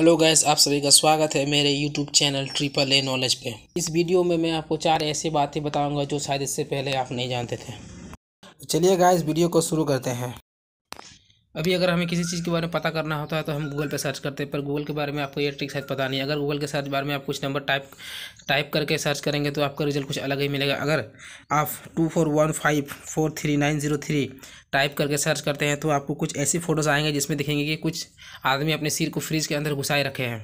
hello guys आप सभी का स्वागत है मेरे YouTube channel triple A knowledge पे इस वीडियो में मैं आपको चार ऐसी बातें बताऊंगा जो शायद इससे पहले आप नहीं जानते थे चलिए गैस वीडियो को शुरू करते हैं अभी अगर हमें किसी चीज़ के बारे में पता करना होता है तो हम गूगल पे सर्च करते हैं पर गूगल के बारे में आपको ये ट्रिक शायद पता नहीं अगर गूगल के सर्च बारे में आप कुछ नंबर टाइप टाइप करके सर्च करेंगे तो आपका रिजल्ट कुछ अलग ही मिलेगा अगर आप two four one five four three nine zero three type करके सर्च करते हैं तो आपको कुछ ऐसी फ़ोटोज़ आएंगे जिसमें दिखेंगे कि कुछ आदमी अपने सिर को फ्रिज के अंदर घुसाए रखे हैं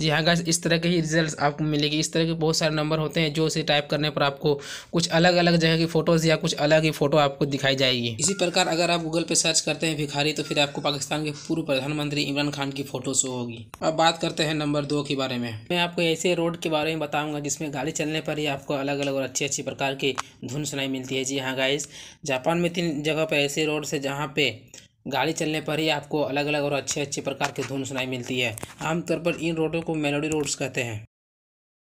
जी हाँ गाइस इस तरह के ही रिजल्ट्स आपको मिलेगी इस तरह के बहुत सारे नंबर होते हैं जो उसे टाइप करने पर आपको कुछ अलग अलग जगह की फ़ोटोज़ या कुछ अलग ही फ़ोटो आपको दिखाई जाएगी इसी प्रकार अगर आप गूगल पे सर्च करते हैं भिखारी तो फिर आपको पाकिस्तान के पूर्व प्रधानमंत्री इमरान खान की फ़ोटो शो होगी अब बात करते हैं नंबर दो के बारे में मैं आपको ऐसे रोड के बारे में बताऊँगा जिसमें गाड़ी चलने पर ही आपको अलग अलग और अच्छी अच्छी प्रकार की धुन सुनाई मिलती है जी हाँ गाइस जापान में तीन जगह पर ऐसे रोड से जहाँ पर गाड़ी चलने पर ही आपको अलग अलग और अच्छे अच्छे प्रकार की धुन सुनाई मिलती है आमतौर पर इन रोडों को मेलोडी रोड्स कहते हैं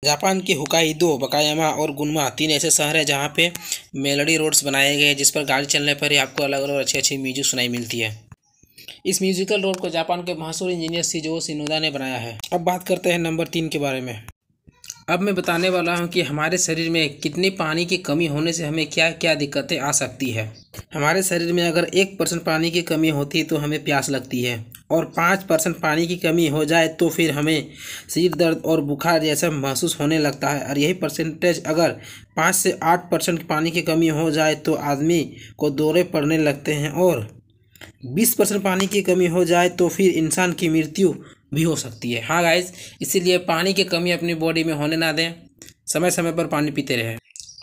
जापान के दो बकायामा और गुनमा तीन ऐसे शहर हैं जहाँ पे मेलोडी रोड्स बनाए गए हैं जिस पर गाड़ी चलने पर ही आपको अलग अलग और अच्छी अच्छी म्यूजिक सुनाई मिलती है इस म्यूजिकल रोड को जापान के मशहूर इंजीनियर सीजो सिनोदा ने बनाया है अब बात करते हैं नंबर तीन के बारे में अब मैं बताने वाला हूँ कि हमारे शरीर में कितने पानी की कमी होने से हमें क्या क्या दिक्कतें आ सकती है हमारे शरीर में अगर एक परसेंट पानी की कमी होती है तो हमें प्यास लगती है और पाँच परसेंट पानी की कमी हो जाए तो फिर हमें सिर दर्द और बुखार जैसा महसूस होने लगता है और यही परसेंटेज अगर पाँच से आठ परसेंट पानी की कमी हो जाए तो आदमी को दौरे पड़ने लगते हैं और बीस परसेंट पानी की कमी हो जाए तो फिर इंसान की मृत्यु भी हो सकती है हाँ गाइज इसीलिए पानी की कमी अपनी बॉडी में होने ना दें समय समय पर पानी पीते रहें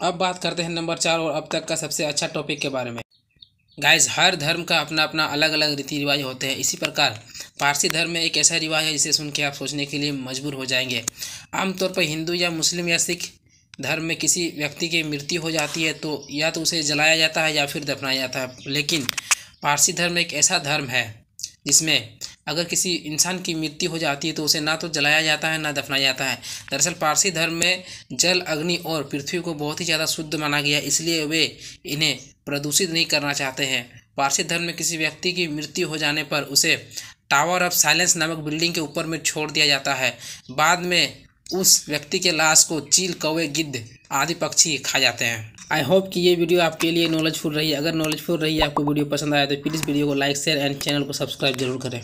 अब बात करते हैं नंबर चार और अब तक का सबसे अच्छा टॉपिक के बारे में गाइज हर धर्म का अपना अपना अलग अलग रीति रिवाज होते हैं इसी प्रकार पारसी धर्म में एक ऐसा रिवाज है जिसे सुन के आप सोचने के लिए मजबूर हो जाएंगे आमतौर पर हिंदू या मुस्लिम या सिख धर्म में किसी व्यक्ति की मृत्यु हो जाती है तो या तो उसे जलाया जाता है या फिर दफनाया जाता है लेकिन पारसी धर्म एक ऐसा धर्म है जिसमें अगर किसी इंसान की मृत्यु हो जाती है तो उसे ना तो जलाया जाता है ना दफनाया जाता है दरअसल पारसी धर्म में जल अग्नि और पृथ्वी को बहुत ही ज़्यादा शुद्ध माना गया इसलिए वे इन्हें प्रदूषित नहीं करना चाहते हैं पारसी धर्म में किसी व्यक्ति की मृत्यु हो जाने पर उसे टावर ऑफ साइलेंस नामक बिल्डिंग के ऊपर में छोड़ दिया जाता है बाद में उस व्यक्ति के लाश को चील कौवे गिद्ध आदि पक्षी खा जाते हैं आई होप कि ये वीडियो आपके लिए नॉलेजफुल रही अगर नॉलेजफुल रही आपको वीडियो पसंद आया तो प्लीज़ वीडियो को लाइक शेयर एंड चैनल को सब्सक्राइब जरूर करें